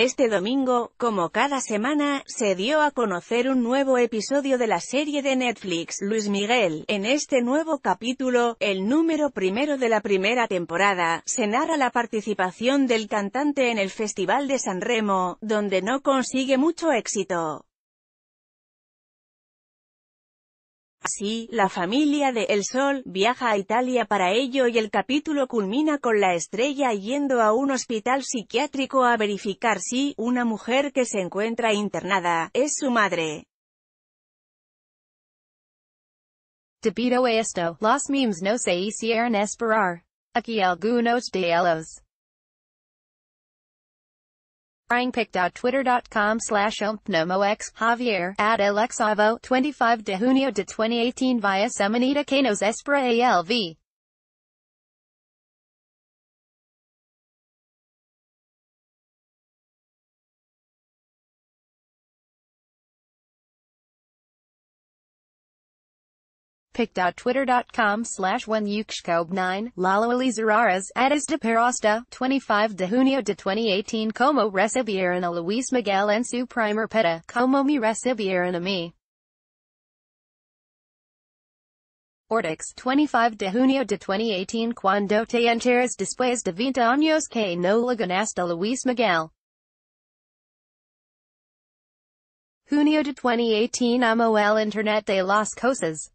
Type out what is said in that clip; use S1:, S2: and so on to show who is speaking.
S1: Este domingo, como cada semana, se dio a conocer un nuevo episodio de la serie de Netflix Luis Miguel. En este nuevo capítulo, el número primero de la primera temporada, se narra la participación del cantante en el Festival de San Remo, donde no consigue mucho éxito. Así, la familia de El Sol viaja a Italia para ello y el capítulo culmina con la estrella yendo a un hospital psiquiátrico a verificar si una mujer que se encuentra internada es su madre. esto,
S2: los memes no esperar. Aquí algunos de ellos. Buying picked out twitter.com slash umpnomox Javier at Alexavo 25 de junio de 2018 via Semanita Canos Espra
S3: ALV. pic.twitter.com
S2: slash wenyukshkob9, Lalo Elizararas, Addis de Perosta, 25 de junio de 2018 Como recibieron a Luis Miguel en su primer peta, como me recibieron a mí. Ortix, 25 de junio de 2018 Cuando te enteras después de 20 años que no le ganaste Luis Miguel. Junio de 2018 Amo el Internet de las Cosas.